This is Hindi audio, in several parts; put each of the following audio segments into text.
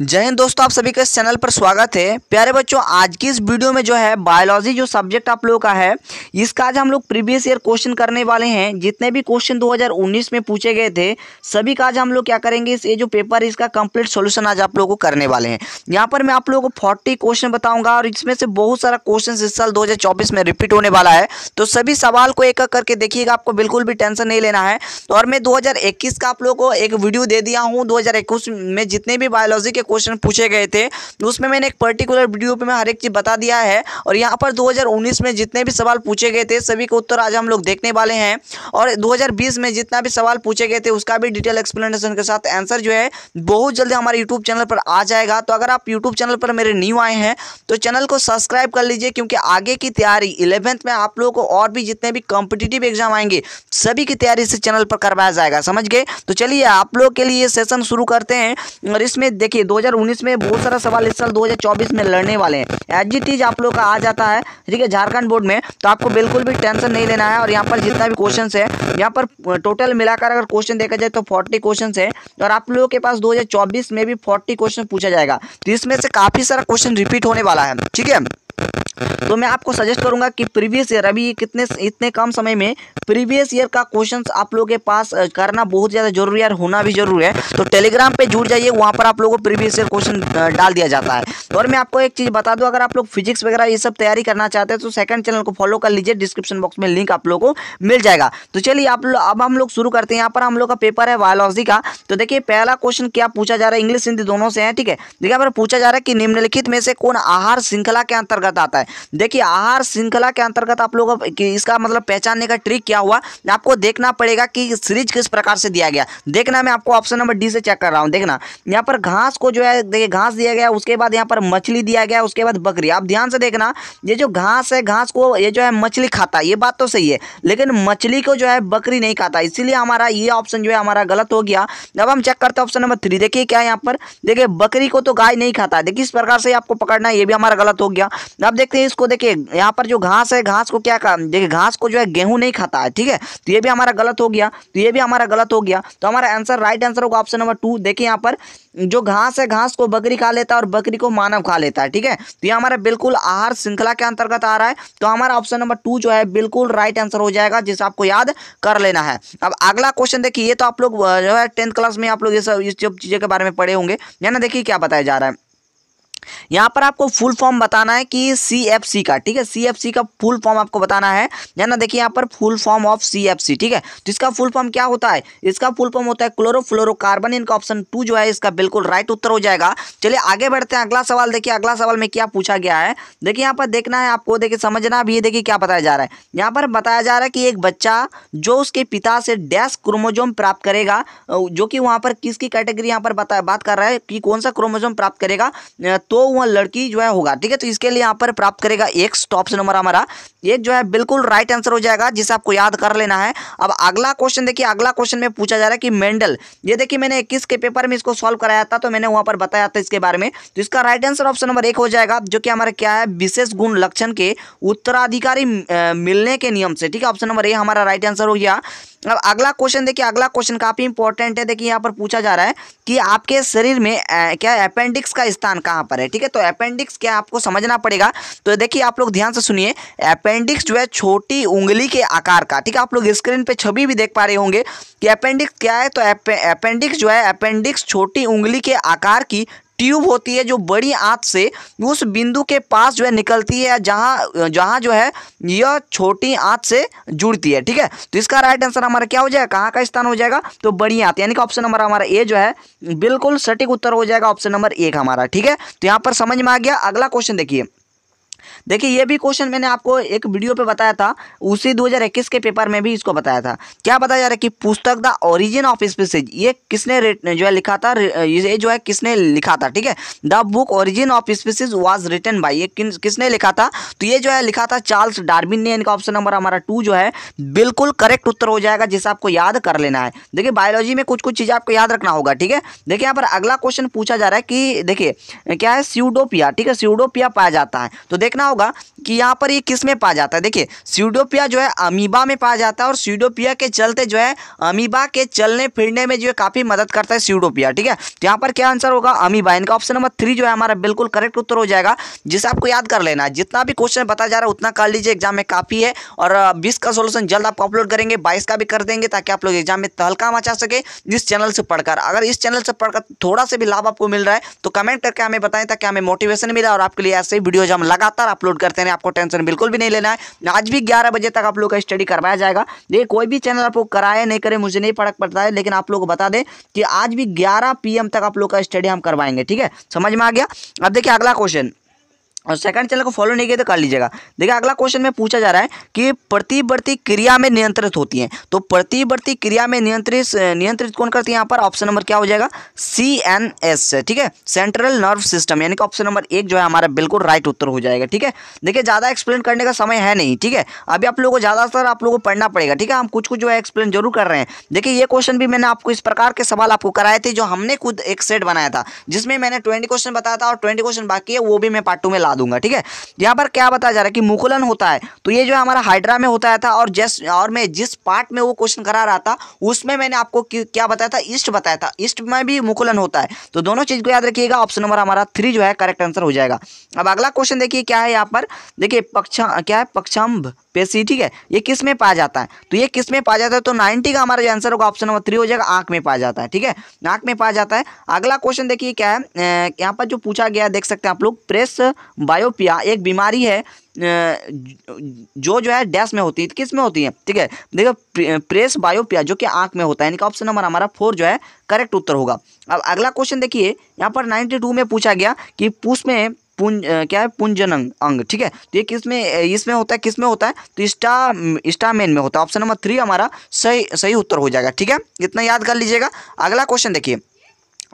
जय हिंद दोस्तों आप सभी का इस चैनल पर स्वागत है प्यारे बच्चों आज की इस वीडियो में जो है बायोलॉजी जो सब्जेक्ट आप लोगों का है इसका आज हम लोग प्रीवियस ईयर क्वेश्चन करने वाले हैं जितने भी क्वेश्चन 2019 में पूछे गए थे सभी का आज हम लोग क्या करेंगे ये जो पेपर है इसका कंप्लीट सोल्यूशन आज आप लोगों को करने वाले हैं यहाँ पर मैं आप लोगों को फोर्टी क्वेश्चन बताऊंगा और इसमें से बहुत सारा क्वेश्चन इस साल दो में रिपीट होने वाला है तो सभी सवाल को एक करके देखिएगा आपको बिल्कुल भी टेंशन नहीं लेना है तो और मैं दो का आप लोगों को एक वीडियो दे दिया हूँ दो में जितने भी बायोलॉजी के क्वेश्चन पूछे गए थे उसमें मैंने एक पर्टिकुलर वीडियो पे मैं हर एक चीज़ बता दिया है और यहाँ पर 2019 में जितने भी सवाल पूछे गए थे सभी के उत्तर आज हम लोग देखने वाले हैं और 2020 में जितना भी सवाल पूछे गए थे उसका भी डिटेल एक्सप्लेनेशन के साथ आंसर जो है बहुत जल्दी हमारे यूट्यूब चैनल पर आ जाएगा तो अगर आप यूट्यूब चैनल पर मेरे न्यू आए हैं तो चैनल को सब्सक्राइब कर लीजिए क्योंकि आगे की तैयारी इलेवेंथ में आप लोगों को और भी जितने भी कॉम्पिटिटिव एग्जाम आएंगे सभी की तैयारी इस चैनल पर करवाया जाएगा समझ गए तो चलिए आप लोग के लिए सेशन शुरू करते हैं और इसमें देखिए 2019 में बहुत सारा सवाल इस साल 2024 में लड़ने वाले हैं एच जी आप लोग का आ जाता है ठीक है झारखंड बोर्ड में तो आपको बिल्कुल भी टेंशन नहीं लेना है और यहाँ पर जितना भी क्वेश्चन है यहाँ पर टोटल मिलाकर अगर क्वेश्चन देखा जाए तो फोर्टी क्वेश्चन है और आप लोगों के पास दो में भी फोर्टी क्वेश्चन पूछा जाएगा तो इसमें से काफ़ी सारा क्वेश्चन रिपीट होने वाला है ठीक है तो मैं आपको सजेस्ट करूंगा कि प्रीवियस ईयर अभी कितने इतने कम समय में प्रीवियस ईयर का क्वेश्चन आप लोगों के पास करना बहुत ज़्यादा जरूरी है और होना भी जरूरी है तो टेलीग्राम पर जुड़ जाइए वहाँ पर आप लोगों को प्रीवियस ईयर क्वेश्चन डाल दिया जाता है तो और मैं आपको एक चीज़ बता दूँ अगर आप लोग फिजिक्स वगैरह ये सब तैयारी करना चाहते हैं तो सेकंड चैनल को फॉलो कर लीजिए डिस्क्रिप्शन बॉक्स में लिंक आप लोगों को मिल जाएगा तो चलिए आप लोग अब हम लोग शुरू करते हैं यहाँ पर हम लोग का पेपर है बायोलॉजी का तो देखिए पहला क्वेश्चन क्या पूछा जा रहा है इंग्लिश हिंदी दोनों से है ठीक है देखिए पूछा जा रहा है कि निम्नलिखित में से कौन आहार श्रृंखला के अंतर्गत आता है है देखिए आहार श्रृंखला के अंतर्गत आप लोग इसका मतलब पहचानने का ट्रिक क्या हुआ आपको देखना पड़ेगा कि सीरीज किस प्रकार से दिया गया देखना मैं आपको ऑप्शन नंबर डी से चेक कर रहा हूँ देखना यहाँ पर घास को जो है देखिए घास दिया गया उसके बाद यहाँ पर मछली दिया गया उसके बाद बकरी आप ध्यान से देखना ये जो घास है घास को ये जो है मछली खाता है ये बात तो सही है लेकिन मछली को जो है बकरी नहीं खाता इसीलिए हमारा ये ऑप्शन जो है हमारा गलत हो गया अब हम चेक करते हैं ऑप्शन नंबर थ्री देखिए क्या यहाँ पर देखिए बकरी को तो गाय नहीं खाता देखिए इस प्रकार से आपको पकड़ना है ये भी हमारा गलत हो गया अब देख देखते हैं इसको देखिए यहाँ पर जो घास है घास को क्या कहा देखिए घास को जो है गेहूं नहीं खाता है ठीक है तो ये भी हमारा गलत हो गया तो ये भी हमारा गलत हो गया तो हमारा आंसर राइट आंसर होगा ऑप्शन नंबर टू देखिए यहाँ पर जो घास है घास को बकरी खा लेता है और बकरी को मानव खा लेता है ठीक है तो ये हमारा बिल्कुल आहार श्रृंखला के अंतर्गत आ रहा है तो हमारा ऑप्शन नंबर टू जो है बिल्कुल राइट आंसर हो जाएगा जिसे आपको याद कर लेना है अब अगला क्वेश्चन देखिए ये तो आप लोग जो है टेंथ क्लास में आप लोग ये सब इस चीज़ों के बारे में पढ़े होंगे या ना देखिए क्या बताया जा रहा है यहाँ पर आपको फुल फॉर्म बताना है कि सी का ठीक है सी का फुल फॉर्म आपको बताना है या ना देखिए यहाँ पर फुल फॉर्म ऑफ सी ठीक है तो इसका फुल फॉर्म क्या होता है इसका फुल फॉर्म होता है क्लोरोफ्लोरोकार्बन इनका ऑप्शन टू जो है इसका बिल्कुल राइट उत्तर हो जाएगा चलिए आगे बढ़ते हैं अगला सवाल देखिए अगला सवाल में क्या पूछा गया है देखिए यहाँ पर देखना है आपको देखिए समझना भी है देखिए क्या बताया जा रहा है यहाँ पर बताया जा रहा है कि एक बच्चा जो उसके पिता से डैश क्रोमोजोम प्राप्त करेगा जो कि वहाँ पर किसकी कैटेगरी यहाँ पर बात कर रहा है कि कौन सा क्रोमोजोम प्राप्त करेगा तो तो वह लड़की जो है होगा ठीक है तो इसके लिए यहाँ पर प्राप्त करेगा एक ऑप्शन नंबर हमारा एक जो है बिल्कुल राइट आंसर हो जाएगा जिसे आपको याद कर लेना है अब अगला क्वेश्चन देखिए अगला क्वेश्चन में पूछा जा रहा है कि मेंडल ये देखिए मैंने इक्कीस के पेपर में इसको सॉल्व कराया था तो मैंने वहाँ पर बताया था इसके बारे में तो इसका राइट आंसर ऑप्शन नंबर एक हो जाएगा जो कि हमारा क्या है विशेष गुण लक्षण के उत्तराधिकारी मिलने के नियम से ठीक है ऑप्शन नंबर ए हमारा राइट आंसर हो गया अब अगला क्वेश्चन देखिए अगला क्वेश्चन काफ़ी इंपॉर्टेंट है देखिए यहाँ पर पूछा जा रहा है कि आपके शरीर में आ, क्या अपेंडिक्स का स्थान कहाँ पर है ठीक है तो अपेंडिक्स क्या आपको समझना पड़ेगा तो देखिए आप लोग ध्यान से सुनिए अपेंडिक्स जो है छोटी उंगली के आकार का ठीक है आप लोग स्क्रीन पर छवि भी देख पा रहे होंगे कि अपेंडिक्स क्या है तो अपेंडिक्स जो है अपेंडिक्स छोटी उंगली के आकार की ट्यूब होती है जो बड़ी आंत से उस बिंदु के पास जो है निकलती है जहां जहां जो है यह छोटी आंत से जुड़ती है ठीक है तो इसका राइट आंसर हमारा क्या हो जाएगा कहाँ का स्थान हो जाएगा तो बड़ी आंत यानी कि ऑप्शन नंबर हमारा ए जो है बिल्कुल सटीक उत्तर हो जाएगा ऑप्शन नंबर एक हमारा ठीक है तो यहाँ पर समझ में आ गया अगला क्वेश्चन देखिए देखिए ये भी क्वेश्चन मैंने आपको एक वीडियो पे बताया था उसी 2021 के पेपर में भी इसको बताया था क्या बताया जा रहा है कि पुस्तक द ओरिजिन ऑफ स्पीसीज ये किसने जो है लिखा था ये जो है किसने लिखा था ठीक है the book origin of species was written by ये किन, किसने लिखा था तो ये जो है लिखा था चार्ल्स डार्बिन ने इनका ऑप्शन नंबर हमारा टू जो है बिल्कुल करेक्ट उत्तर हो जाएगा जिसे आपको याद कर लेना है देखिए बायोलॉजी में कुछ कुछ चीज़ें आपको याद रखना होगा ठीक है देखिए यहाँ पर अगला क्वेश्चन पूछा जा रहा है कि देखिए क्या है स्यूडोपिया ठीक है स्यूडोपिया पाया जाता है तो देखना होगा कि यहाँ पर ये किस में पाया जाता है देखिए सीडोपिया जो है अमीबा में पाया जाता है और सीडोपिया के चलते जो है अमीबा के चलने फिरने में जो है काफ़ी मदद करता है सीडोपिया ठीक है तो यहाँ पर क्या आंसर होगा अमीबा इनका ऑप्शन नंबर थ्री जो है हमारा बिल्कुल करेक्ट उत्तर हो जाएगा जिसे आपको याद कर लेना है जितना भी क्वेश्चन बताया जा रहा है उतना कर लीजिए एग्जाम में काफ़ी है और बीस का सोल्यूशन जल्द आपको अपलोड करेंगे बाईस का भी कर देंगे ताकि आप लोग एग्जाम में तहलका मचा सके इस चैनल से पढ़कर अगर इस चैनल से पढ़कर थोड़ा सा भी लाभ आपको मिल रहा है तो कमेंट करके हमें बताएं ताकि हमें मोटिवेशन मिला और आपके लिए ऐसे ही वीडियोज हम लगातार आप अपलोड करते हैं आपको टेंशन बिल्कुल भी नहीं लेना है आज भी ग्यारह बजे तक आप लोग का स्टडी करवाया जाएगा ये कोई भी चैनल आप लोग कराए नहीं करे मुझे नहीं फर्क पड़ता है लेकिन आप लोग बता दें कि आज भी ग्यारह पी तक आप लोग का स्टडी हम करवाएंगे ठीक है समझ में आ गया अब देखिए अगला क्वेश्चन और सेकंड चैनल को फॉलो नहीं किया तो कर लीजिएगा देखिए अगला क्वेश्चन में पूछा जा रहा है कि प्रतिवर्ती क्रिया में नियंत्रित होती हैं तो प्रतिवर्ती क्रिया में नियंत्रित नियंत्रित कौन करती है यहाँ पर ऑप्शन नंबर क्या हो जाएगा सी एन एस ठीक है सेंट्रल नर्व सिस्टम यानी कि ऑप्शन नंबर एक जो है हमारा बिल्कुल राइट उत्तर हो जाएगा ठीक है देखिए ज़्यादा एक्सप्लेन करने का समय है नहीं ठीक है अभी आप लोगों को ज़्यादातर आप लोगों को पढ़ना पड़ेगा ठीक है हम कुछ कुछ जो है एक्सप्लेन जरूर कर रहे हैं देखिए ये क्वेश्चन भी मैंने आपको इस प्रकार के सवाल आपको कराए थे जो हमने खुद एक सेट बनाया था जिसमें मैंने ट्वेंटी क्वेश्चन बताया था और ट्वेंटी क्वेश्चन बाकी है वो भी मैं पार्ट टू में ला बता दूंगा ठीक है यहाँ पर क्या बताया जा रहा है कि मुकुलन होता है तो ये जो है हमारा हाइड्रा में होता था और जैस और मैं जिस पार्ट में वो क्वेश्चन करा रहा था उसमें मैंने आपको क्या बताया था ईस्ट बताया था ईस्ट में भी मुकुलन होता है तो दोनों चीज़ को याद रखिएगा ऑप्शन नंबर हमारा थ्री जो है करेक्ट आंसर हो जाएगा अब अगला क्वेश्चन देखिए क्या है यहाँ पर देखिए पक्षा क्या है पक्षम्भ पेशी ठीक है ये किस में पाया जाता है तो ये किस में पाया जाता है तो नाइन्टी का हमारा जो आंसर होगा ऑप्शन नंबर थ्री हो जाएगा आंख में पाया जाता है ठीक है आँख में पाया जाता है अगला क्वेश्चन देखिए क्या है यहाँ पर जो पूछा गया देख सकते हैं आप लोग प्रेस बायोपिया एक बीमारी है जो जो है डैश में होती है किस में होती है ठीक है देखो प्रेस बायोपिया जो कि आंख में होता है इनका ऑप्शन नंबर हमारा फोर जो है करेक्ट उत्तर होगा अब अगला क्वेश्चन देखिए यहाँ पर नाइन्टी टू में पूछा गया कि पुष में पुंज क्या है पुंजन अंग ठीक है तो ये किस में इसमें होता है किस में होता है तो स्टा स्टामेन में होता है ऑप्शन नंबर थ्री हमारा सही सही उत्तर हो जाएगा ठीक है इतना याद कर लीजिएगा अगला क्वेश्चन देखिए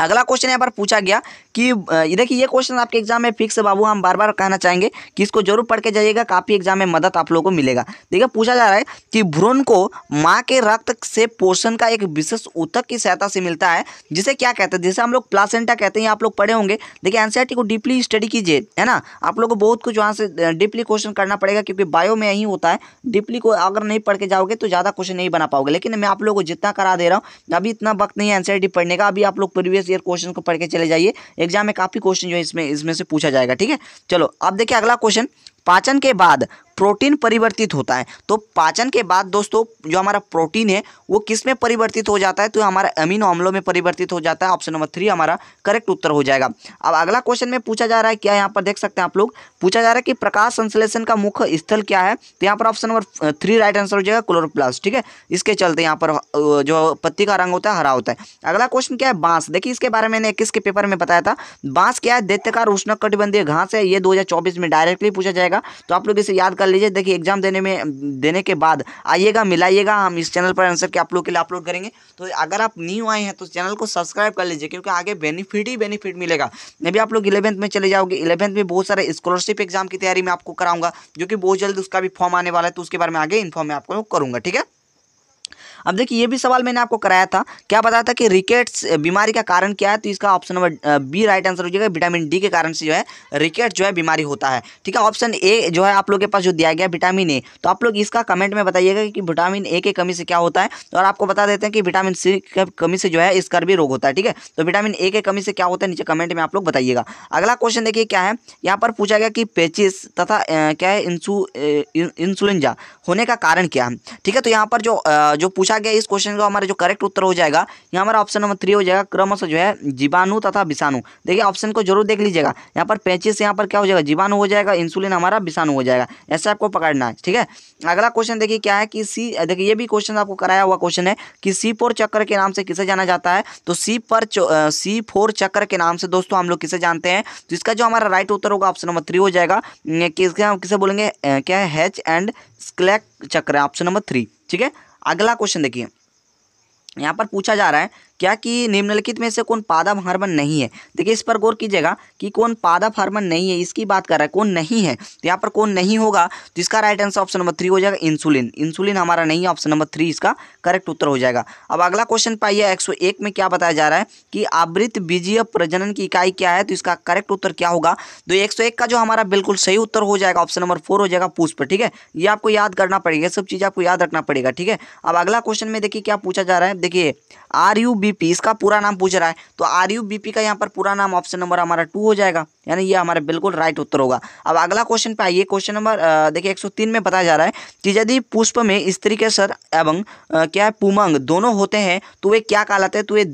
अगला क्वेश्चन यहाँ पर पूछा गया कि देखिए ये क्वेश्चन आपके एग्जाम में फिक्स बाबू हम बार बार कहना चाहेंगे कि इसको जरूर पढ़ के जाइएगा काफ़ी एग्जाम में मदद आप लोगों को मिलेगा देखिए पूछा जा रहा है कि भ्रूण को माँ के रक्त से पोषण का एक विशेष उतक की सहायता से मिलता है जिसे क्या कहते हैं जिसे हम लोग प्लासेंटा कहते हैं आप लोग पढ़े होंगे देखिए एन को डीपली स्टडी कीजिए है ना आप लोग को बहुत कुछ वहाँ से डीपली क्वेश्चन करना पड़ेगा क्योंकि बायो में यही होता है डीपली को अगर नहीं पढ़ के जाओगे तो ज़्यादा क्वेश्चन नहीं बना पाओगे लेकिन मैं आप लोगों को जितना करा दे रहा हूँ अभी इतना वक्त नहीं है एन पढ़ने का अभी आप लोग प्रीवियस ईयर क्वेश्चन को पढ़ के चले जाइए एग्जाम में काफ़ी क्वेश्चन जो है इसमें इसमें से पूछा जाएगा ठीक है चलो अब देखिए अगला क्वेश्चन पाचन के बाद प्रोटीन परिवर्तित होता है तो पाचन के बाद दोस्तों जो हमारा प्रोटीन है वो किस में परिवर्तित हो जाता है तो हमारा अमीनो अम्लों में परिवर्तित हो जाता है ऑप्शन नंबर थ्री हमारा करेक्ट उत्तर हो जाएगा अब अगला क्वेश्चन में पूछा जा रहा है क्या यहाँ पर देख सकते हैं आप लोग पूछा जा रहा है कि प्रकाश संश्लेषण का मुख्य स्थल क्या है तो यहाँ पर option number three right answer हो जाएगा क्लोरोप्लास्ट ठीक है इसके चलते यहाँ पर जो पत्ती का रंग होता है हरा होता है अगला क्वेश्चन क्या है बांस देखिए इसके बारे में मैंने इक्कीस के पेपर में बताया था बांस क्या है दैत्यकार उष्णकटिबंधीय घास है ये दो में डायरेक्टली पूछा जाएगा जाएगा तो आप लोग इसे याद कर लीजिए देखिए एग्जाम देने में देने के बाद आइएगा मिलाइएगा हम इस चैनल पर आंसर के आप लोग के लिए अपलोड करेंगे तो अगर आप न्यू आए हैं तो चैनल को सब्सक्राइब कर लीजिए क्योंकि आगे बेनिफिट ही बेनिफिट मिलेगा जब आप लोग इलेवंथ में चले जाओगे इलेवंथ में बहुत सारे स्कॉलरशिप एग्जाम की तैयारी मैं आपको कराऊंगा जो कि बहुत जल्द उसका भी फॉर्म आने वाला है तो उसके बारे में आगे इन्फॉर्म मैं आपको करूँगा ठीक है अब देखिए ये भी सवाल मैंने आपको कराया था क्या बताया था कि रिकेट्स बीमारी का कारण क्या है तो इसका option number B right answer हो जाएगा विटामिन डी के कारण से जो है रिकेट जो है बीमारी होता है ठीक है ऑप्शन ए जो है आप लोग के पास जो दिया गया विटामिन ए तो आप लोग इसका कमेंट में बताइएगा कि विटामिन ए की कमी से क्या होता है और आपको बता देते हैं कि विटामिन सी की कमी से जो है इसका भी रोग होता है ठीक है तो विटामिन ए की कमी से क्या होता है नीचे कमेंट में आप लोग बताइएगा अगला क्वेश्चन देखिए क्या है यहाँ पर पूछा गया कि पेचिस तथा क्या है इंसुलिन इंसुलिनजा होने का कारण क्या है ठीक है तो यहाँ पर जो जो पूछा पूछा गया इस क्वेश्चन का हमारा जो करेक्ट उत्तर हो जाएगा यहाँ हमारा ऑप्शन नंबर थ्री हो जाएगा क्रमश जो है जीवाणु तथा विषाणु देखिए ऑप्शन को जरूर देख लीजिएगा यहाँ पर पैंचिस यहाँ पर क्या हो जाएगा जीवाणु हो जाएगा इंसुलिन हमारा विषाणु हो जाएगा ऐसे आपको पकड़ना है ठीक है अगला क्वेश्चन देखिए क्या है कि सी देखिए ये भी क्वेश्चन आपको कराया हुआ क्वेश्चन है कि सी चक्र के नाम से किसे जाना जाता है तो सी पर सी चक्र के नाम से दोस्तों हम लोग किसे जानते हैं तो इसका जो हमारा राइट उत्तर होगा ऑप्शन नंबर थ्री हो जाएगा किसके हम किसे बोलेंगे क्या है हैच एंड स्क्लैक चक्र ऑप्शन नंबर थ्री ठीक है अगला क्वेश्चन देखिए यहाँ पर पूछा जा रहा है क्या कि निम्नलिखित में से कौन पादप हार्मन नहीं है देखिए इस पर गौर कीजिएगा कि कौन पादप हार्मोन नहीं है इसकी बात कर रहा है कौन नहीं है तो यहाँ पर कौन नहीं होगा तो इसका right answer option number three हो जाएगा इंसुलिन इंसुलिन हमारा नहीं है ऑप्शन नंबर थ्री इसका करेक्ट उत्तर हो जाएगा अब अगला क्वेश्चन पाइए एक में क्या बताया जा रहा है कि आवृत बीजीय प्रजनन की इकाई क्या है तो इसका करेक्ट उत्तर क्या होगा तो एक का जो हमारा बिल्कुल सही उत्तर हो जाएगा ऑप्शन नंबर फोर हो जाएगा पुष्प ठीक है ये आपको याद करना पड़ेगा सब चीज़ आपको याद रखना पड़ेगा ठीक है अब अगला क्वेश्चन में देखिए क्या पूछा जा रहा है देखिए आर यू बी बीपी इसका पूरा नाम पूछ रहा है तो आर यू बीपी का यहाँ पर पूरा नाम ऑप्शन नंबर हमारा टू हो जाएगा यानी ये हमारा बिल्कुल राइट उत्तर होगा अब अगला क्वेश्चन पे आइए क्वेश्चन नंबर देखिए 103 में बताया जा रहा है कि यदि पुष्प में स्त्री के सर एवं क्या है पुमंग दोनों होते हैं तो वे क्या कहलाते हैं तो वे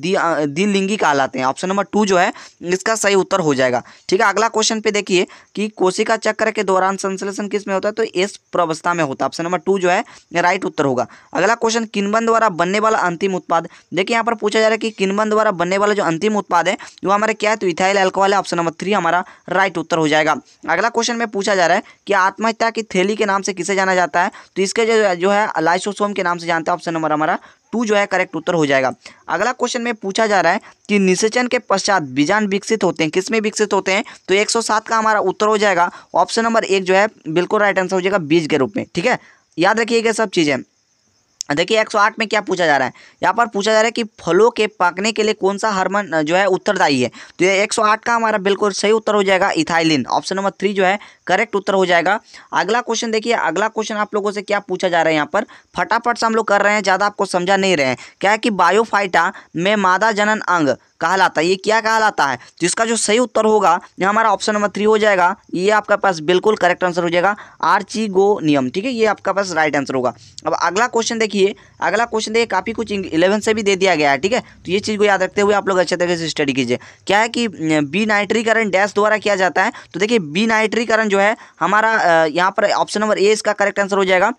दिलिंगी कहलाते हैं ऑप्शन नंबर टू जो है इसका सही उत्तर हो जाएगा ठीक है अगला क्वेश्चन पे देखिए कि कोशिका चक्र के दौरान संश्लेषण किस में होता है तो इस प्रवस्था में होता है ऑप्शन नंबर टू जो है राइट उत्तर होगा अगला क्वेश्चन किनबन द्वारा बनने वाला अंतिम उत्पाद देखिए यहाँ पर पूछा जा रहा है कि किनबन द्वारा बनने वाला जो अंतिम उत्पाद है वो हमारे क्या है तो इथाइल एल्कोहल है ऑप्शन नंबर थ्री हमारा राइट उत्तर हो जाएगा अगला क्वेश्चन में पूछा जा रहा है कि आत्महत्या की थैली के नाम से किसे जाना जाता है तो इसके जो जो है लाइसोसोम के नाम से जानते हैं ऑप्शन नंबर हमारा टू जो है करेक्ट उत्तर हो जाएगा अगला क्वेश्चन में पूछा जा रहा है कि निषेचन के पश्चात बीजान विकसित होते हैं किसमें विकसित होते हैं तो 107 का हमारा उत्तर हो जाएगा ऑप्शन नंबर एक जो है बिल्कुल राइट आंसर हो जाएगा बीज के रूप में ठीक है याद रखिएगा सब चीज़ें देखिए 108 में क्या पूछा जा रहा है यहाँ पर पूछा जा रहा है कि फलों के पकने के लिए कौन सा हार्मोन जो है उत्तरदायी है तो ये 108 का हमारा बिल्कुल सही उत्तर हो जाएगा इथाइलिन ऑप्शन नंबर थ्री जो है करेक्ट उत्तर हो जाएगा अगला क्वेश्चन देखिए अगला क्वेश्चन आप लोगों से क्या पूछा जा रहा है यहाँ पर फटाफट से हम लोग कर रहे हैं ज़्यादा आपको समझा नहीं रहे हैं क्या है कि बायोफाइटा में मादा जनन अंग कहलाता है ये क्या कहलाता है तो इसका जो सही उत्तर होगा ये हमारा ऑप्शन नंबर थ्री हो जाएगा ये आपका पास बिल्कुल करेक्ट आंसर हो जाएगा गो नियम ठीक है ये आपका पास राइट आंसर होगा अब अगला क्वेश्चन देखिए अगला क्वेश्चन देखिए काफ़ी कुछ इलेवन से भी दे दिया गया है ठीक है तो ये चीज़ को याद रखते हुए आप लोग अच्छे तरीके से स्टडी कीजिए क्या है कि बी नाइट्रीकरण डैश द्वारा किया जाता है तो देखिए बी नाइट्रीकरण जो है हमारा यहाँ पर ऑप्शन नंबर ए इसका करेक्ट आंसर हो जाएगा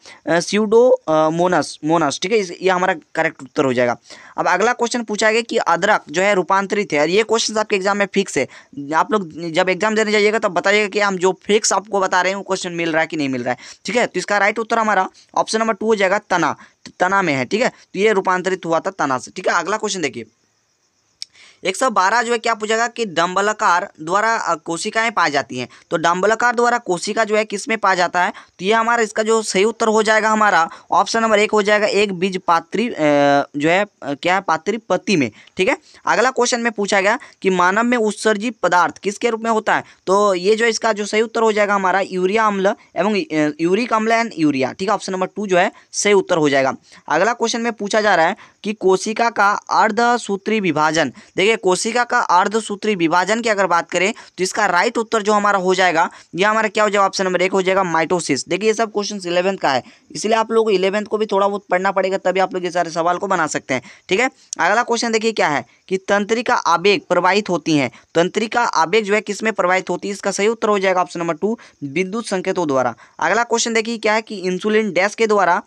स्यूडो मोनस मोनस ठीक है ये हमारा करेक्ट उत्तर हो जाएगा अब अगला क्वेश्चन पूछा गया कि अदरक जो है रूपांतरित है और ये क्वेश्चन आपके एग्जाम में फिक्स है आप लोग जब एग्जाम देने जाइएगा तब बताइएगा कि हम जो फिक्स आपको बता रहे हैं वो क्वेश्चन मिल रहा है कि नहीं मिल रहा है ठीक है तो इसका राइट उत्तर हमारा ऑप्शन नंबर टू हो जाएगा तना तना में है ठीक है तो ये रूपांतरित हुआ था तना से ठीक है अगला क्वेश्चन देखिए एक सौ बारह जो है क्या पूछेगा कि डम्बलकार द्वारा कोशिकाएं पाई जाती हैं तो डम्बलाकार द्वारा कोशिका जो है किस में पाया जाता है तो ये हमारा इसका जो सही उत्तर हो जाएगा हमारा ऑप्शन नंबर एक हो जाएगा एक बीज पात्री जो है क्या है पात्री पति में ठीक है अगला क्वेश्चन में पूछा गया कि मानव में उत्सर्जित पदार्थ किसके रूप में होता है तो ये जो इसका जो सही उत्तर हो जाएगा हमारा यूरिया अम्ल एवं यूरिक अम्ल एंड यूरिया ठीक है ऑप्शन नंबर टू जो है सही उत्तर हो जाएगा अगला क्वेश्चन में पूछा जा रहा है कि कोशिका का अर्धसूत्री विभाजन देखिए देखिए कोशिका का अर्ध सूत्री विभाजन की अगर बात करें तो इसका राइट उत्तर जो हमारा हो जाएगा ये हमारा क्या हो जाएगा ऑप्शन नंबर एक हो जाएगा माइटोसिस देखिए ये सब क्वेश्चन इलेवंथ का है इसलिए आप लोग इलेवंथ को भी थोड़ा बहुत पढ़ना पड़ेगा तभी आप लोग ये सारे सवाल को बना सकते हैं ठीक है अगला क्वेश्चन देखिए क्या है कि तंत्रिका आवेग प्रवाहित होती है तंत्रिका आवेग जो है किसमें प्रवाहित होती है इसका सही उत्तर हो जाएगा ऑप्शन नंबर टू विद्युत संकेतों द्वारा अगला क्वेश्चन देखिए क्या है कि इंसुलिन डैश के द्वारा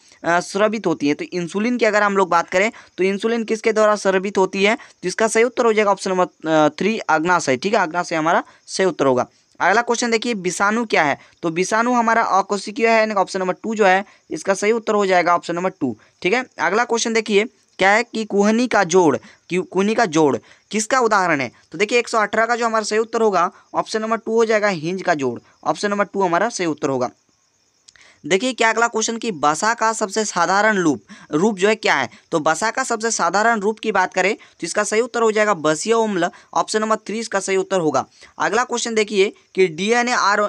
स्रवित होती है तो इंसुलिन की अगर हम लोग बात करें तो इंसुलिन किसके द्वारा स्रवित होती है जिसका सही उत्तर हो जाएगा ऑप्शन नंबर थ्री अग्नाशय ठीक है अग्नाशय हमारा सही उत्तर होगा अगला क्वेश्चन देखिए विषाणु क्या है तो विषाणु हमारा अकोशिकीय है ऑप्शन नंबर टू जो है इसका सही उत्तर हो जाएगा ऑप्शन नंबर टू ठीक है अगला क्वेश्चन देखिए क्या है कि कुहनी का जोड़ कि कुहनी का जोड़ किसका उदाहरण है तो देखिए 118 का जो हमारा सही उत्तर होगा ऑप्शन नंबर टू हो जाएगा हिंज का जोड़ ऑप्शन नंबर टू हमारा सही उत्तर होगा देखिए क्या अगला क्वेश्चन की बसा का सबसे साधारण रूप रूप जो है क्या है तो बसा का सबसे साधारण रूप की बात करें तो इसका सही उत्तर हो जाएगा बसीय उम्ल ऑप्शन नंबर थ्री इसका सही उत्तर होगा अगला क्वेश्चन देखिए कि डीएनए आर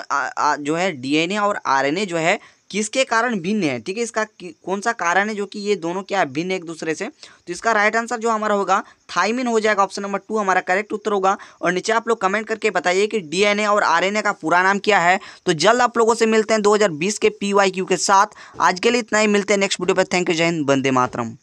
जो है डीएनए और आरएनए जो है किसके कारण भिन्न है ठीक है इसका कौन सा कारण है जो कि ये दोनों क्या है भिन्न एक दूसरे से तो इसका राइट आंसर जो हमारा होगा थाइमिन हो जाएगा ऑप्शन नंबर टू हमारा करेक्ट उत्तर होगा और नीचे आप लोग कमेंट करके बताइए कि डीएनए और आरएनए का पूरा नाम क्या है तो जल्द आप लोगों से मिलते हैं दो के पी के साथ आज के लिए इतना ही मिलते हैं नेक्स्ट वीडियो पर थैंक यू जय हिंद बंदे मातरम